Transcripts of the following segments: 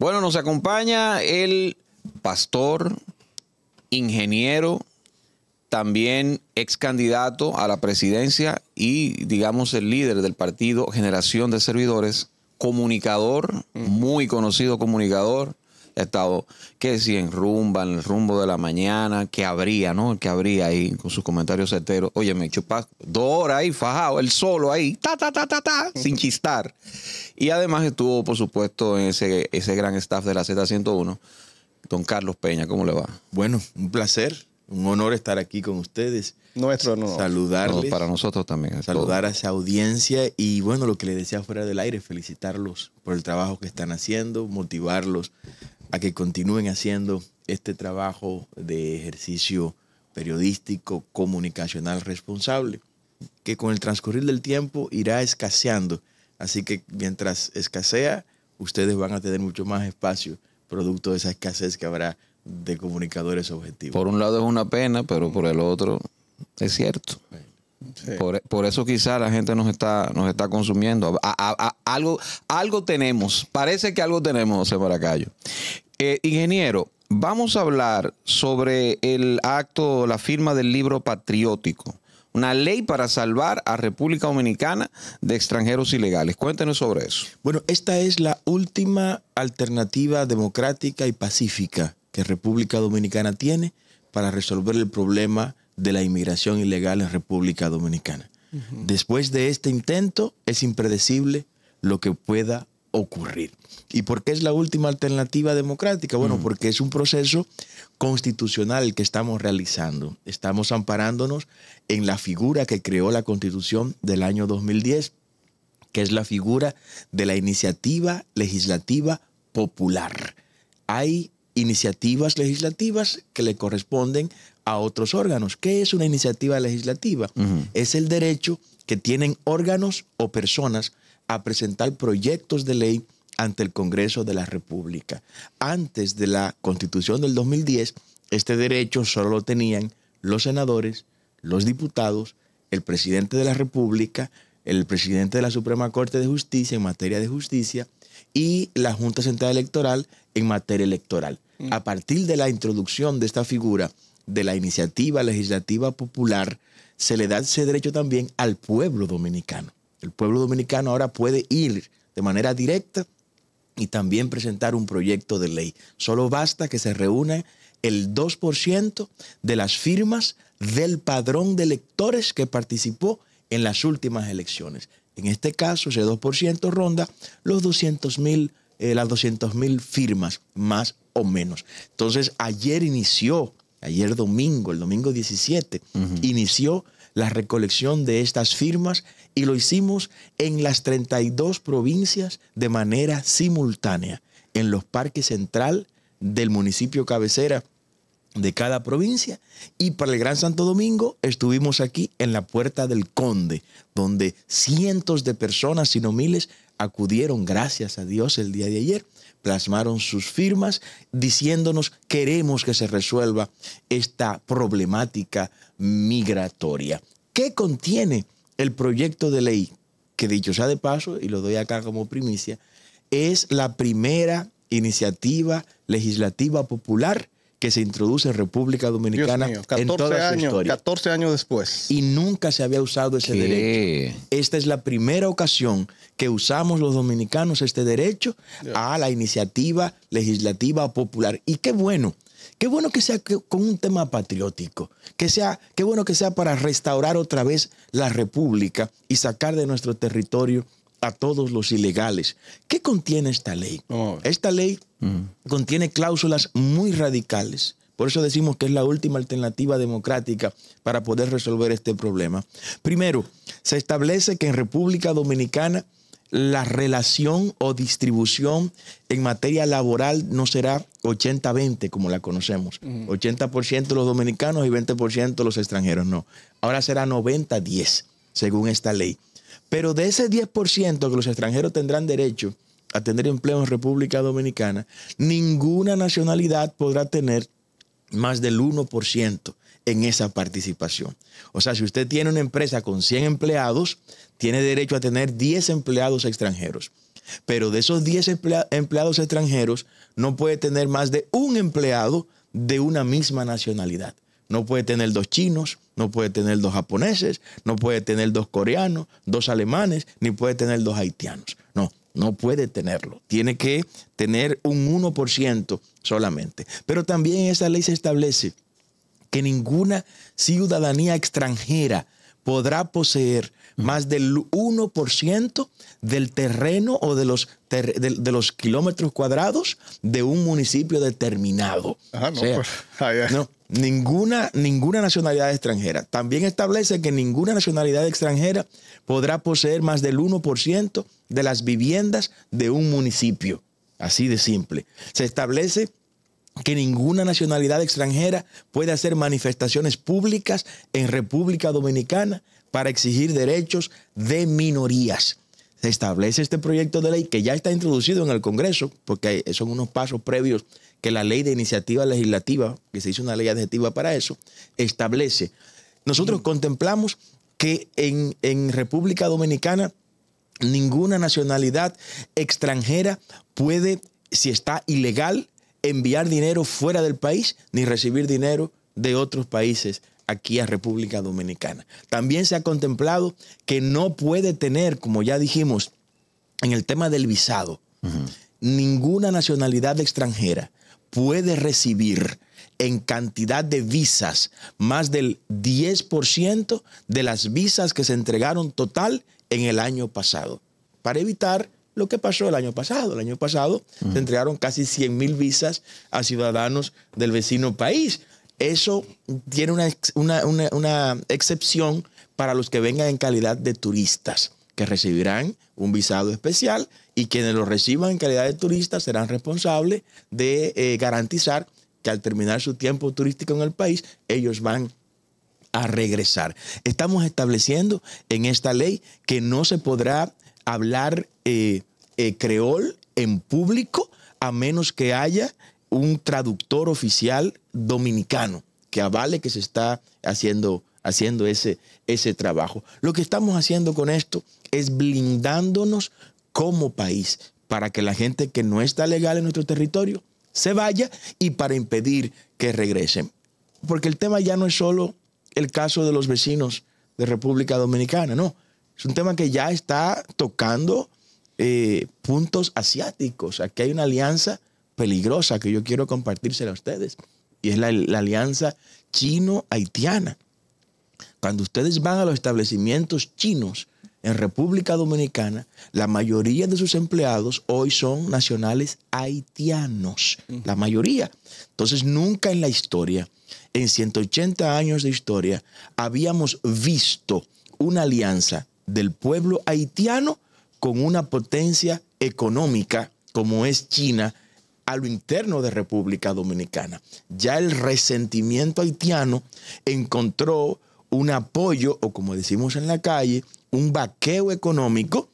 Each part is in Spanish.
Bueno, nos acompaña el pastor, ingeniero, también ex candidato a la presidencia y, digamos, el líder del partido Generación de Servidores, comunicador, muy conocido comunicador, He estado, que si en rumba, en el rumbo de la mañana, que habría, ¿no? que habría ahí con sus comentarios certeros. Oye, me chupas dos horas ahí fajado, el solo ahí, ta, ta, ta, ta, ta, sin chistar. Y además estuvo, por supuesto, en ese, ese gran staff de la Z101, don Carlos Peña. ¿Cómo le va? Bueno, un placer, un honor estar aquí con ustedes. Nuestro honor. Saludarles. para nosotros también. Saludar a esa audiencia y bueno, lo que le decía fuera del aire, felicitarlos por el trabajo que están haciendo, motivarlos a que continúen haciendo este trabajo de ejercicio periodístico comunicacional responsable, que con el transcurrir del tiempo irá escaseando. Así que mientras escasea, ustedes van a tener mucho más espacio producto de esa escasez que habrá de comunicadores objetivos. Por un lado es una pena, pero por el otro es cierto. Por, eso quizá la gente nos está, nos está consumiendo. algo, algo tenemos, parece que algo tenemos, José Maracayo. Eh, ingeniero, vamos a hablar sobre el acto, la firma del libro patriótico, una ley para salvar a República Dominicana de extranjeros ilegales. Cuéntenos sobre eso. Bueno, esta es la última alternativa democrática y pacífica que República Dominicana tiene para resolver el problema de la inmigración ilegal en República Dominicana. Después de este intento, es impredecible lo que pueda ocurrir. ¿Y por qué es la última alternativa democrática? Bueno, porque es un proceso constitucional que estamos realizando. Estamos amparándonos en la figura que creó la Constitución del año 2010, que es la figura de la iniciativa legislativa popular. Hay iniciativas legislativas que le corresponden a otros órganos. ¿Qué es una iniciativa legislativa? Es el derecho que tienen órganos o personas a presentar proyectos de ley ante el Congreso de la República. Antes de la Constitución del 2010, este derecho solo lo tenían los senadores, los diputados, el presidente de la República, el presidente de la Suprema Corte de Justicia en materia de justicia y la Junta Central Electoral en materia electoral. Mm. A partir de la introducción de esta figura de la iniciativa legislativa popular, se le da ese derecho también al pueblo dominicano. El pueblo dominicano ahora puede ir de manera directa y también presentar un proyecto de ley. Solo basta que se reúna el 2% de las firmas del padrón de electores que participó en las últimas elecciones. En este caso, ese 2% ronda los eh, las 200 mil firmas, más o menos. Entonces, ayer inició ayer domingo, el domingo 17, inició la recolección de estas firmas y lo hicimos en las 32 provincias de manera simultánea, en los parques central del municipio cabecera de cada provincia y para el Gran Santo Domingo estuvimos aquí en la Puerta del Conde, donde cientos de personas, sino no miles, acudieron, gracias a Dios, el día de ayer plasmaron sus firmas diciéndonos queremos que se resuelva esta problemática migratoria. ¿Qué contiene el proyecto de ley? Que dicho sea de paso, y lo doy acá como primicia, es la primera iniciativa legislativa popular que se introduce en República Dominicana 14 años, años después. Y nunca se había usado ese derecho. Esta es la primera ocasión que usamos los dominicanos este derecho a la iniciativa legislativa popular. Y qué bueno, Qué bueno que sea con un tema patriótico, que sea, qué bueno que sea para restaurar otra vez la República y sacar de nuestro territorio a todos los ilegales. ¿Qué contiene esta ley? Oh. Esta ley mm. contiene cláusulas muy radicales. Por eso decimos que es la última alternativa democrática para poder resolver este problema. Primero, se establece que en República Dominicana la relación o distribución en materia laboral no será 80-20 como la conocemos. 80% mm. los dominicanos y 20% los extranjeros, no. Ahora será 90-10 según esta ley. Pero de ese 10% que los extranjeros tendrán derecho a tener empleo en República Dominicana, ninguna nacionalidad podrá tener más del 1% en esa participación. O sea, si usted tiene una empresa con 100 empleados, tiene derecho a tener 10 empleados extranjeros. Pero de esos 10 empleados extranjeros, no puede tener más de un empleado de una misma nacionalidad no puede tener dos chinos, no puede tener dos japoneses, no puede tener dos coreanos, dos alemanes, ni puede tener dos haitianos. No, no puede tenerlo. Tiene que tener un 1% solamente. Pero también esa ley se establece que ninguna ciudadanía extranjera podrá poseer más del 1% del terreno o de los, de, los kilómetros cuadrados de un municipio determinado. Ah, pues, no, ninguna, ninguna nacionalidad extranjera. También establece que ninguna nacionalidad extranjera podrá poseer más del 1% de las viviendas de un municipio. Así de simple. Se establece que ninguna nacionalidad extranjera puede hacer manifestaciones públicas en República Dominicana para exigir derechos de minorías. Se establece este proyecto de ley que ya está introducido en el Congreso, porque son unos pasos previos que la ley de iniciativa legislativa, que se hizo una ley adjetiva para eso, establece. Nosotros mm. contemplamos que en, en República Dominicana ninguna nacionalidad extranjera puede, si está ilegal, enviar dinero fuera del país ni recibir dinero de otros países aquí a República Dominicana. También se ha contemplado que no puede tener, como ya dijimos, en el tema del visado, ninguna nacionalidad extranjera puede recibir en cantidad de visas, más del 10% de las visas que se entregaron total en el año pasado, para evitar lo que pasó el año pasado. El año pasado se entregaron casi 100 mil visas a ciudadanos del vecino país. Eso tiene una, excepción para los que vengan en calidad de turistas, que recibirán un visado especial y quienes lo reciban en calidad de turistas serán responsables de eh, garantizar que al terminar su tiempo turístico en el país, ellos van a regresar. Estamos estableciendo en esta ley que no se podrá hablar eh, eh, creol en público a menos que haya un traductor oficial dominicano que avale que se está haciendo, haciendo ese, ese trabajo. Lo que estamos haciendo con esto es blindándonos como país para que la gente que no está legal en nuestro territorio se vaya y para impedir que regresen. Porque el tema ya no es solo el caso de los vecinos de República Dominicana, no. Es un tema que ya está tocando eh, puntos asiáticos. Aquí hay una alianza peligrosa que yo quiero compartírsela a ustedes y es la, alianza chino-haitiana. Cuando ustedes van a los establecimientos chinos en República Dominicana, la mayoría de sus empleados hoy son nacionales haitianos, la mayoría. Entonces, nunca en la historia, en 180 años de historia, habíamos visto una alianza del pueblo haitiano con una potencia económica como es China a lo interno de República Dominicana. Ya el resentimiento haitiano encontró un apoyo, o como decimos en la calle, un vaqueo económico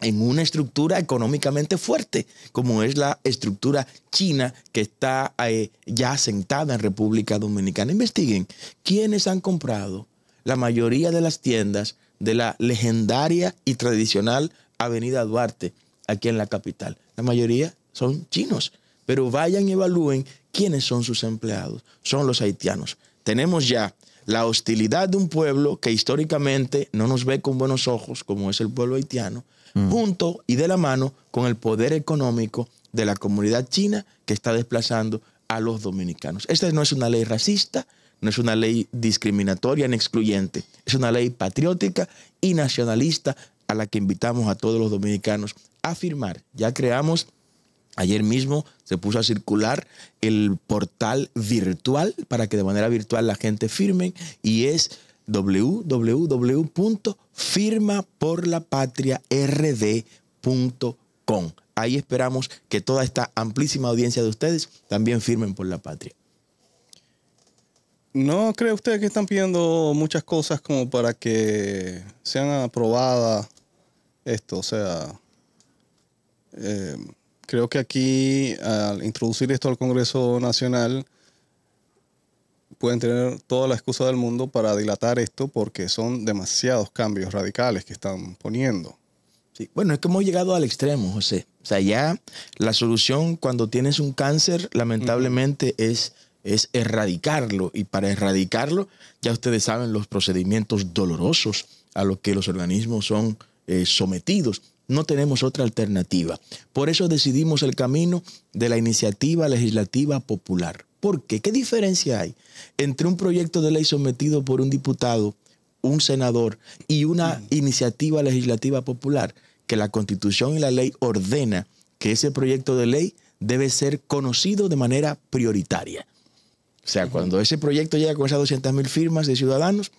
en una estructura económicamente fuerte, como es la estructura china que está eh, ya asentada en República Dominicana. Investiguen quiénes han comprado la mayoría de las tiendas de la legendaria y tradicional Avenida Duarte, aquí en la capital. La mayoría son chinos, pero vayan y evalúen quiénes son sus empleados. Son los haitianos. Tenemos ya la hostilidad de un pueblo que históricamente no nos ve con buenos ojos, como es el pueblo haitiano, mm. junto y de la mano con el poder económico de la comunidad china que está desplazando a los dominicanos. Esta no es una ley racista, no es una ley discriminatoria ni excluyente, es una ley patriótica y nacionalista a la que invitamos a todos los dominicanos a firmar. Ya creamos Ayer mismo se puso a circular el portal virtual para que de manera virtual la gente firme y es www.firmaporlapatriard.com. Ahí esperamos que toda esta amplísima audiencia de ustedes también firmen por la patria. ¿No cree usted que están pidiendo muchas cosas como para que sean aprobadas esto. O sea, eh, creo que aquí al introducir esto al Congreso Nacional pueden tener toda la excusa del mundo para dilatar esto porque son demasiados cambios radicales que están poniendo. Sí. Bueno, es que hemos llegado al extremo, José. O sea, ya la solución cuando tienes un cáncer, lamentablemente, es, es erradicarlo. Y para erradicarlo, ya ustedes saben los procedimientos dolorosos a los que los organismos son eh, sometidos. No tenemos otra alternativa. Por eso decidimos el camino de la iniciativa legislativa popular. ¿Por qué? ¿Qué diferencia hay entre un proyecto de ley sometido por un diputado, un senador y una mm. iniciativa legislativa popular? Que la constitución y la ley ordena que ese proyecto de ley debe ser conocido de manera prioritaria. O sea, cuando ese proyecto llega con esas 200.000 firmas de ciudadanos,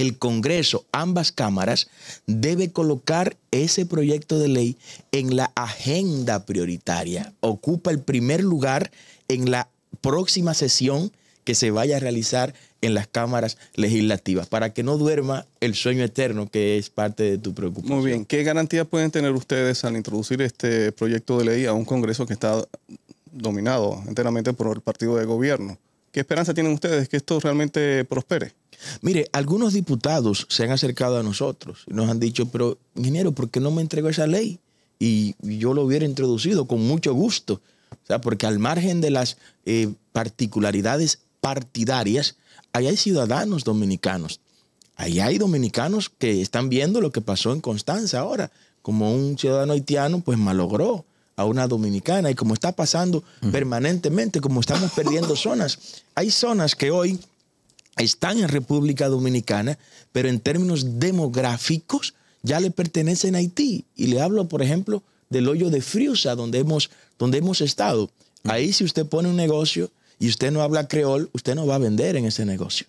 el Congreso, ambas cámaras, debe colocar ese proyecto de ley en la agenda prioritaria. Ocupa el primer lugar en la próxima sesión que se vaya a realizar en las cámaras legislativas, para que no duerma el sueño eterno que es parte de tu preocupación. Muy bien, ¿qué garantías pueden tener ustedes al introducir este proyecto de ley a un Congreso que está dominado enteramente por el partido de gobierno? ¿Qué esperanza tienen ustedes que esto realmente prospere? Mire, algunos diputados se han acercado a nosotros y nos han dicho, pero ingeniero, ¿por qué no me entregó esa ley? Y yo lo hubiera introducido con mucho gusto. O sea, porque al margen de las eh, particularidades partidarias, ahí hay ciudadanos dominicanos. Ahí hay dominicanos que están viendo lo que pasó en Constanza ahora. Como un ciudadano haitiano, pues malogró a una dominicana y como está pasando permanentemente, como estamos perdiendo zonas. Hay zonas que hoy están en República Dominicana, pero en términos demográficos ya le pertenecen a Haití. Y le hablo, por ejemplo, del hoyo de Friusa, donde hemos, donde hemos estado. Ahí si usted pone un negocio y usted no habla creol, usted no va a vender en ese negocio,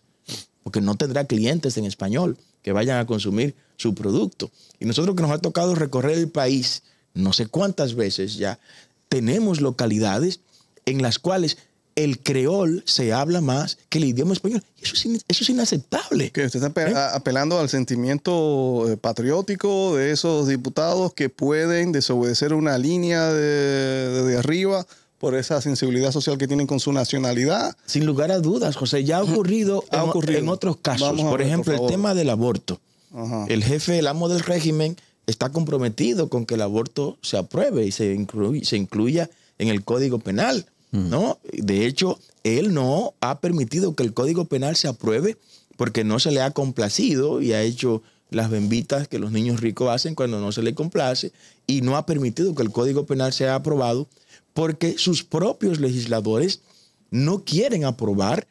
porque no tendrá clientes en español que vayan a consumir su producto. Y nosotros que nos ha tocado recorrer el país, no sé cuántas veces ya tenemos localidades en las cuales el creol se habla más que el idioma español. Eso es, eso es inaceptable. Que usted está ¿eh? apelando al sentimiento eh, patriótico de esos diputados que pueden desobedecer una línea de, arriba por esa sensibilidad social que tienen con su nacionalidad. Sin lugar a dudas, José, ya ha ocurrido, ha en, en, otros casos. por ejemplo, el tema del aborto. El jefe, el amo del régimen, está comprometido con que el aborto se apruebe y se, se incluya en el Código Penal, mm. ¿no? De hecho, él no ha permitido que el Código Penal se apruebe porque no se le ha complacido y ha hecho las bembitas que los niños ricos hacen cuando no se le complace y no ha permitido que el Código Penal sea aprobado porque sus propios legisladores no quieren aprobar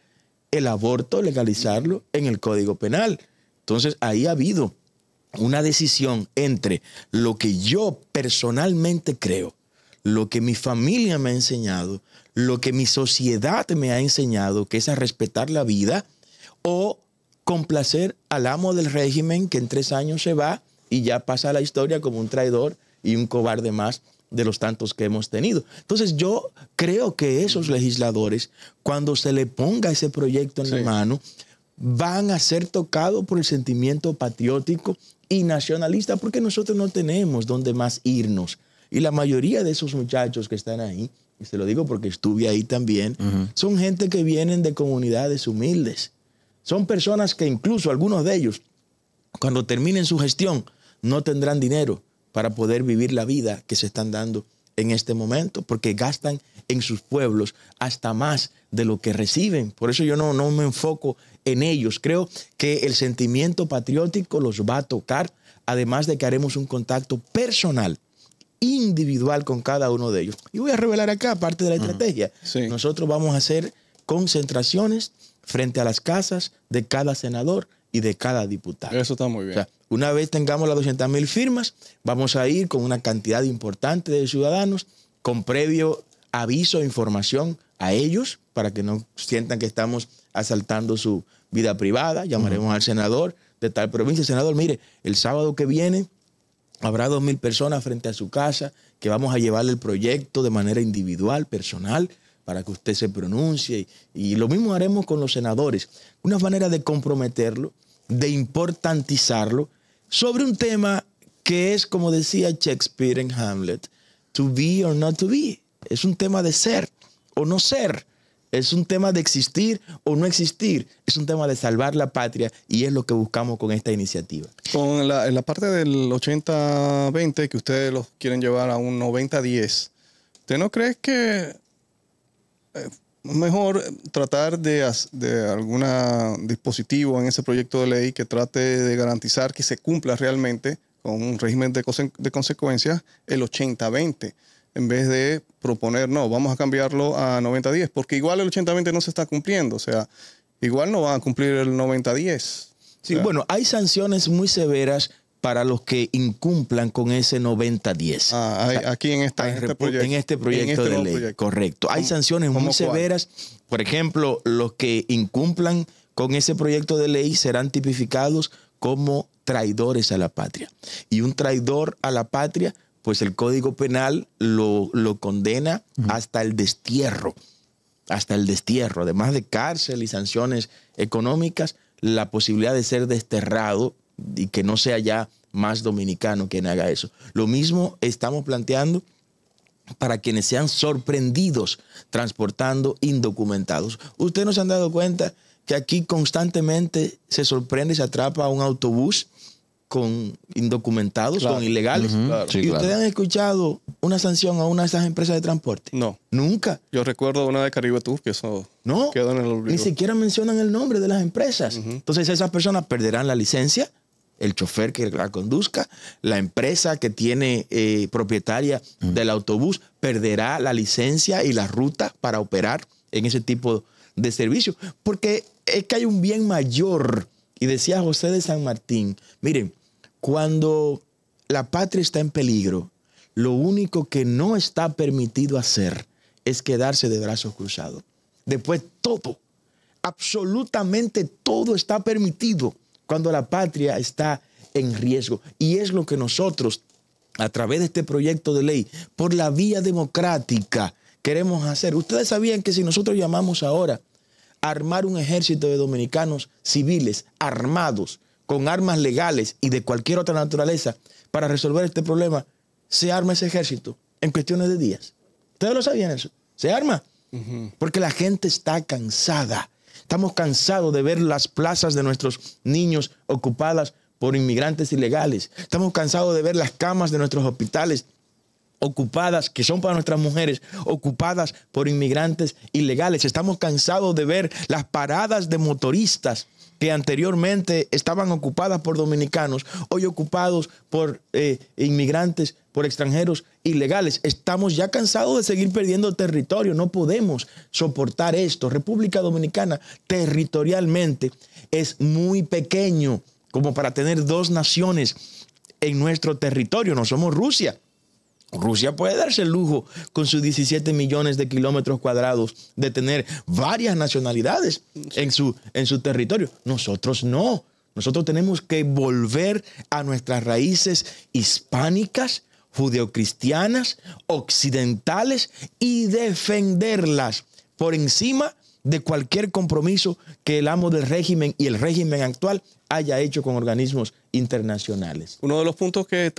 el aborto, legalizarlo en el Código Penal. Entonces ahí ha habido una decisión entre lo que yo personalmente creo, lo que mi familia me ha enseñado, lo que mi sociedad me ha enseñado, que es a respetar la vida, o complacer al amo del régimen que en tres años se va y ya pasa la historia como un traidor y un cobarde más de los tantos que hemos tenido. Entonces yo creo que esos legisladores, cuando se le ponga ese proyecto en la mano, van a ser tocados por el sentimiento patriótico y nacionalista porque nosotros no tenemos dónde más irnos. Y la mayoría de esos muchachos que están ahí, y se lo digo porque estuve ahí también, son gente que vienen de comunidades humildes. Son personas que incluso algunos de ellos, cuando terminen su gestión, no tendrán dinero para poder vivir la vida que se están dando en este momento, porque gastan en sus pueblos hasta más de lo que reciben. Por eso yo no, no me enfoco en ellos. Creo que el sentimiento patriótico los va a tocar, además de que haremos un contacto personal individual con cada uno de ellos. Y voy a revelar acá parte de la estrategia. Nosotros vamos a hacer concentraciones frente a las casas de cada senador de cada diputado. Eso está muy bien. una vez tengamos las 200.000 firmas, vamos a ir con una cantidad importante de ciudadanos, con previo aviso, e información a ellos, para que no sientan que estamos asaltando su vida privada. Llamaremos al senador de tal provincia. Senador, mire, el sábado que viene habrá dos mil personas frente a su casa que vamos a llevarle el proyecto de manera individual, personal, para que usted se pronuncie. y lo mismo haremos con los senadores. Una manera de comprometerlo de importantizarlo sobre un tema que es, como decía Shakespeare en Hamlet, to be or not to be. Es un tema de ser o no ser. Es un tema de existir o no existir. Es un tema de salvar la patria y es lo que buscamos con esta iniciativa. Con la, en la parte del 80-20, que ustedes los quieren llevar a un 90-10, ¿usted no crees que eh, mejor tratar de, de algún dispositivo en ese proyecto de ley que trate de garantizar que se cumpla realmente con un régimen de, consecuencias el 80-20, en vez de proponer, no, vamos a cambiarlo a 90-10, porque igual el 80-20 no se está cumpliendo, o sea, igual no van a cumplir el 90-10. Sí, bueno, hay sanciones muy severas para los que incumplan con ese 90-10. Ah, aquí en, esta, en, este proyecto, en, este proyecto. Este de ley, correcto. Hay sanciones muy severas. Por ejemplo, los que incumplan con ese proyecto de ley serán tipificados como traidores a la patria. Y un traidor a la patria, pues el Código Penal lo, condena hasta el destierro, hasta el destierro, además de cárcel y sanciones económicas, la posibilidad de ser desterrado y que no sea ya más dominicano quien haga eso. Lo mismo estamos planteando para quienes sean sorprendidos transportando indocumentados. Ustedes no se han dado cuenta que aquí constantemente se sorprende y se atrapa un autobús con indocumentados, con ilegales. ¿Y ustedes han escuchado una sanción a una de esas empresas de transporte? No. Nunca. Yo recuerdo una de Caribe Tour que eso quedó en el olvido. Ni siquiera mencionan el nombre de las empresas. Entonces esas personas perderán la licencia, el chofer que la conduzca, la empresa que tiene eh, propietaria del autobús perderá la licencia y la ruta para operar en ese tipo de servicio. Porque es que hay un bien mayor. Y decía José de San Martín, miren, cuando la patria está en peligro, lo único que no está permitido hacer es quedarse de brazos cruzados. Después todo, absolutamente todo está permitido cuando la patria está en riesgo. Y es lo que nosotros, a través de este proyecto de ley, por la vía democrática, queremos hacer. Ustedes sabían que si nosotros llamamos ahora a armar un ejército de dominicanos civiles, armados, con armas legales y de cualquier otra naturaleza, para resolver este problema, se arma ese ejército en cuestiones de días. ¿Ustedes lo sabían eso? Se arma. Porque la gente está cansada Estamos cansados de ver las plazas de nuestros niños ocupadas por inmigrantes ilegales. Estamos cansados de ver las camas de nuestros hospitales ocupadas, que son para nuestras mujeres, ocupadas por inmigrantes ilegales. Estamos cansados de ver las paradas de motoristas que anteriormente estaban ocupadas por dominicanos, hoy ocupados por eh, inmigrantes, por extranjeros ilegales. Estamos ya cansados de seguir perdiendo territorio, no podemos soportar esto. República Dominicana territorialmente es muy pequeño como para tener dos naciones en nuestro territorio, no somos Rusia. Rusia puede darse el lujo con sus 17 millones de kilómetros cuadrados de tener varias nacionalidades en su, en su territorio. Nosotros no. Nosotros tenemos que volver a nuestras raíces hispánicas, judeocristianas, occidentales y defenderlas por encima de cualquier compromiso que el amo del régimen y el régimen actual haya hecho con organismos internacionales. Uno de los puntos que,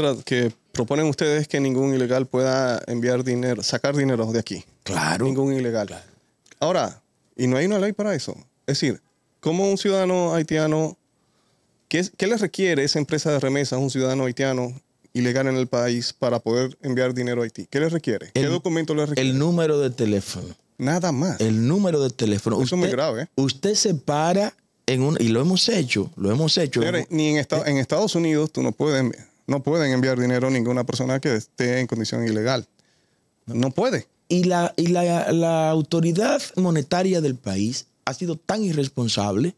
proponen ustedes es que ningún ilegal pueda enviar dinero, sacar dinero de aquí. Claro. Ningún ilegal. Ahora, y no hay una ley para eso. Es decir, ¿cómo un ciudadano haitiano, qué, qué le requiere esa empresa de remesas un ciudadano haitiano ilegal en el país para poder enviar dinero a Haití? ¿Qué le requiere? ¿Qué documento le requiere? El número de teléfono. Nada más. El número de teléfono. Eso es muy grave. ¿eh? Usted se para y lo hemos hecho, lo hemos hecho. ni eh, en, Estados Unidos tú no pueden, no pueden enviar dinero a ninguna persona que esté en condición ilegal. No, puede. Y, la, la, autoridad monetaria del país ha sido tan irresponsable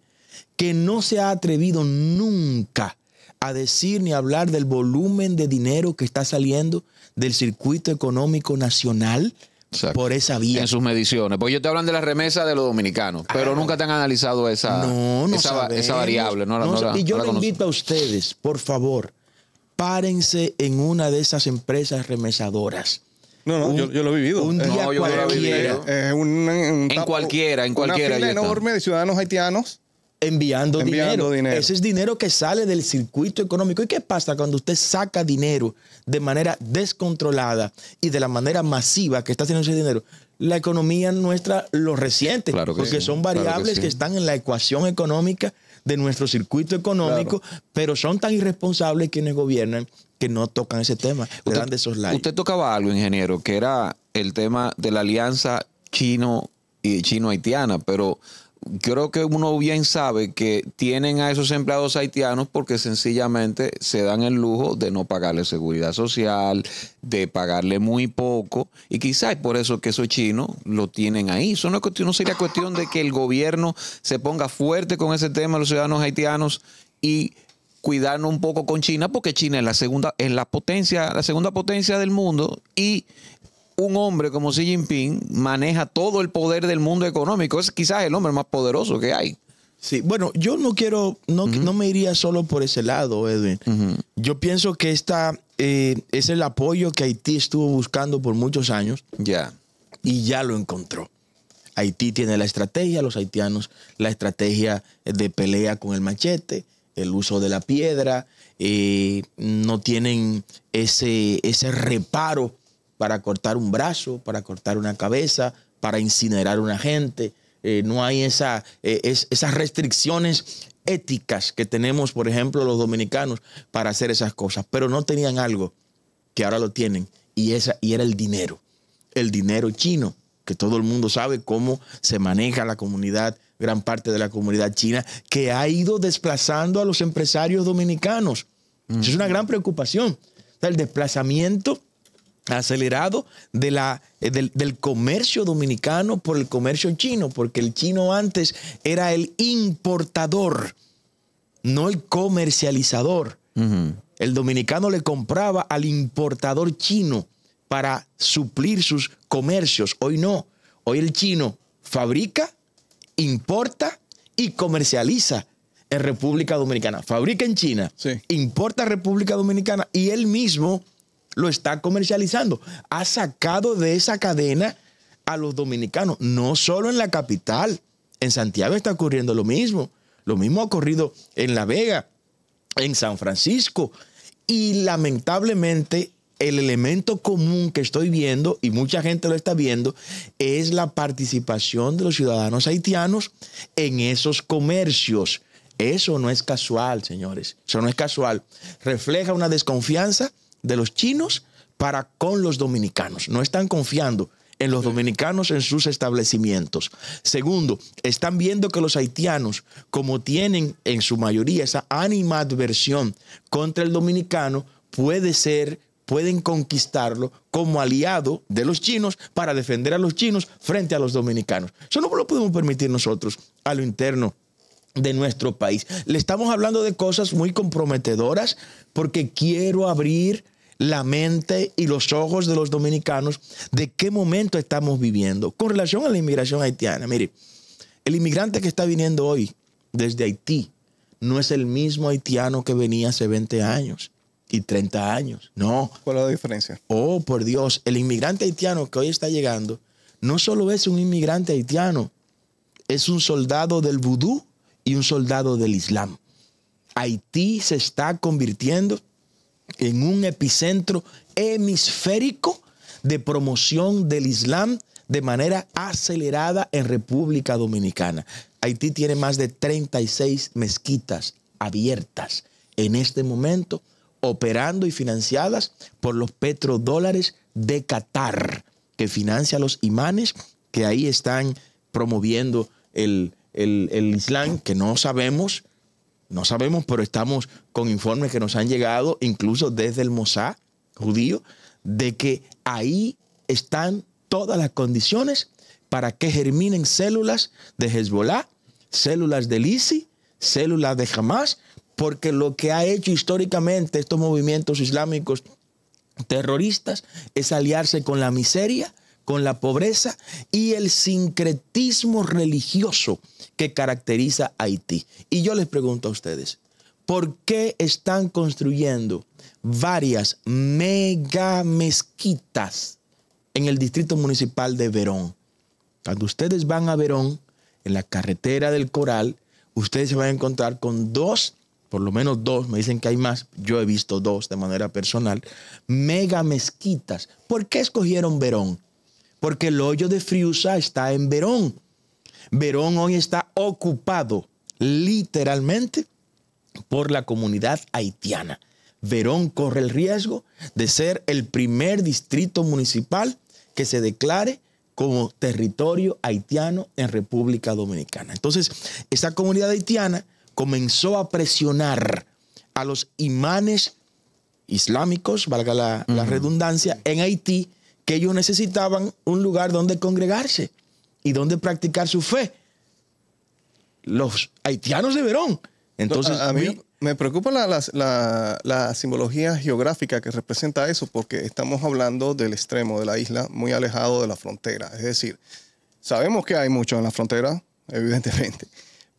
que no se ha atrevido nunca a decir ni hablar del volumen de dinero que está saliendo del circuito económico nacional por esa vía. En sus mediciones. Porque yo te hablan de la remesa de los dominicanos, pero nunca te han analizado esa, esa, variable. y yo le invito a ustedes, por favor, párense en una de esas empresas remesadoras. No, no, yo, lo he vivido. no, yo Lo he vivido. en cualquiera, en cualquiera. Una fila enorme de ciudadanos haitianos enviando, dinero. Ese es dinero que sale del circuito económico. ¿Y qué pasa cuando usted saca dinero de manera descontrolada y de la manera masiva que está haciendo ese dinero? La economía nuestra lo resiente, porque son variables que, están en la ecuación económica de nuestro circuito económico, pero son tan irresponsables quienes gobiernan que no tocan ese tema, usted, Usted tocaba algo, ingeniero, que era el tema de la alianza chino y chino-haitiana, pero creo que uno bien sabe que tienen a esos empleados haitianos porque sencillamente se dan el lujo de no pagarle seguridad social, de pagarle muy poco, y quizás por eso que esos chinos lo tienen ahí. Eso no, no sería cuestión de que el gobierno se ponga fuerte con ese tema de los ciudadanos haitianos y cuidarnos un poco con China, porque China es la segunda, es la potencia, la segunda potencia del mundo, y un hombre como Xi Jinping maneja todo el poder del mundo económico. Es quizás el hombre más poderoso que hay. Sí, bueno, yo no quiero, no, no me iría solo por ese lado, Edwin. Yo pienso que esta eh, es el apoyo que Haití estuvo buscando por muchos años. Ya. Y ya lo encontró. Haití tiene la estrategia, los haitianos, la estrategia de pelea con el machete, el uso de la piedra, eh, no tienen ese, ese reparo para cortar un brazo, para cortar una cabeza, para incinerar una gente. Eh, no hay eh, esas restricciones éticas que tenemos, por ejemplo, los dominicanos para hacer esas cosas. Pero no tenían algo que ahora lo tienen y, esa, y era el dinero, el dinero chino, que todo el mundo sabe cómo se maneja la comunidad, gran parte de la comunidad china, que ha ido desplazando a los empresarios dominicanos. es una gran preocupación. el desplazamiento acelerado de la, eh, del, comercio dominicano por el comercio chino, porque el chino antes era el importador, no el comercializador. El dominicano le compraba al importador chino para suplir sus comercios. Hoy no. Hoy el chino fabrica, importa y comercializa en República Dominicana. Fabrica en China, importa a República Dominicana y él mismo lo está comercializando. Ha sacado de esa cadena a los dominicanos, no solo en la capital. En Santiago está ocurriendo lo mismo. Lo mismo ha ocurrido en La Vega, en San Francisco. Y lamentablemente el elemento común que estoy viendo, y mucha gente lo está viendo, es la participación de los ciudadanos haitianos en esos comercios. Eso no es casual, señores. Eso no es casual. Refleja una desconfianza de los chinos para con los dominicanos. No están confiando en los dominicanos en sus establecimientos. Segundo, están viendo que los haitianos, como tienen en su mayoría esa animadversión contra el dominicano, puede ser pueden conquistarlo como aliado de los chinos para defender a los chinos frente a los dominicanos. Eso no lo podemos permitir nosotros a lo interno de nuestro país. Le estamos hablando de cosas muy comprometedoras porque quiero abrir la mente y los ojos de los dominicanos de qué momento estamos viviendo con relación a la inmigración haitiana. Mire, el inmigrante que está viniendo hoy desde Haití no es el mismo haitiano que venía hace 20 años y 30 años. No. ¿Cuál es la diferencia? Oh, por Dios, el inmigrante haitiano que hoy está llegando no solo es un inmigrante haitiano, es un soldado del vudú y un soldado del Islam. Haití se está convirtiendo en un epicentro hemisférico de promoción del Islam de manera acelerada en República Dominicana. Haití tiene más de 36 mezquitas abiertas en este momento, operando y financiadas por los petrodólares de Qatar, que financia los imanes que ahí están promoviendo el, el, Islam, que no sabemos, no sabemos, pero estamos con informes que nos han llegado, incluso desde el Mossad judío, de que ahí están todas las condiciones para que germinen células de Hezbollah, células del ISI, células de Hamas, porque lo que ha hecho históricamente estos movimientos islámicos terroristas es aliarse con la miseria, con la pobreza y el sincretismo religioso que caracteriza a Haití. Y yo les pregunto a ustedes, ¿por qué están construyendo varias mega mezquitas en el distrito municipal de Verón? Cuando ustedes van a Verón, en la carretera del Coral, ustedes se van a encontrar con dos por lo menos dos, me dicen que hay más, yo he visto dos de manera personal, mega mezquitas. ¿Por qué escogieron Verón? porque el hoyo de Friusa está en Verón. Verón hoy está ocupado literalmente por la comunidad haitiana. Verón corre el riesgo de ser el primer distrito municipal que se declare como territorio haitiano en República Dominicana. Entonces, esta comunidad haitiana comenzó a presionar a los imanes islámicos, valga la, la redundancia, en Haití que ellos necesitaban un lugar donde congregarse y donde practicar su fe. Los haitianos de Verón. Entonces, a, mí me preocupa la, la, simbología geográfica que representa eso, porque estamos hablando del extremo de la isla, muy alejado de la frontera. Es decir, sabemos que hay mucho en la frontera, evidentemente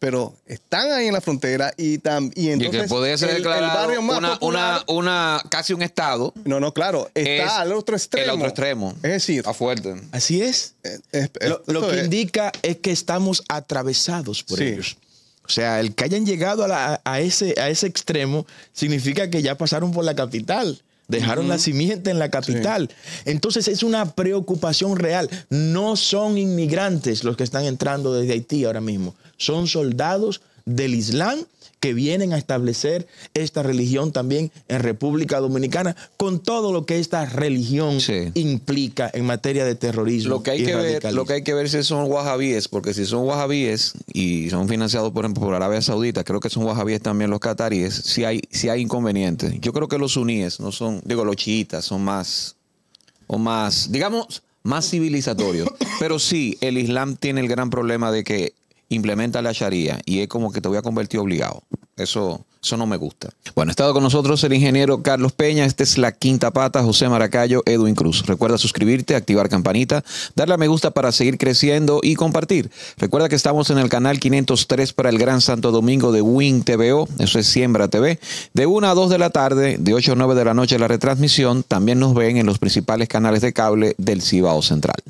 pero están ahí en la frontera y, también y entonces puede ser el, barrio más una, una, casi un estado. No, no, claro, está al otro extremo. El otro extremo. Es decir, a fuerte. Así es. Eh, lo, que indica es que estamos atravesados por ellos. O sea, el que hayan llegado a, a, ese, a ese extremo significa que ya pasaron por la capital. Dejaron la simiente en la capital. Entonces es una preocupación real. No son inmigrantes los que están entrando desde Haití ahora mismo. Son soldados del Islam que vienen a establecer esta religión también en República Dominicana, con todo lo que esta religión implica en materia de terrorismo. Lo que hay, que ver, lo que, hay que si son wahabíes, porque si son wahabíes y son financiados, por ejemplo, por Arabia Saudita, creo que son wahabíes también los cataríes, si hay, si hay inconvenientes. Yo creo que los suníes no son, digo, los chiitas son más, o más, digamos, más civilizatorios. Pero sí, el Islam tiene el gran problema de que implementa la Sharia y es como que te voy a convertir obligado. Eso, eso no me gusta. Bueno, ha estado con nosotros el ingeniero Carlos Peña. este es la quinta pata, José Maracayo, Edwin Cruz. Recuerda suscribirte, activar campanita, darle a me gusta para seguir creciendo y compartir. Recuerda que estamos en el canal 503 para el Gran Santo Domingo de Win TVO, eso es Siembra TV, de 1 a 2 de la tarde, de 8 a 9 de la noche la retransmisión. También nos ven en los principales canales de cable del Cibao Central.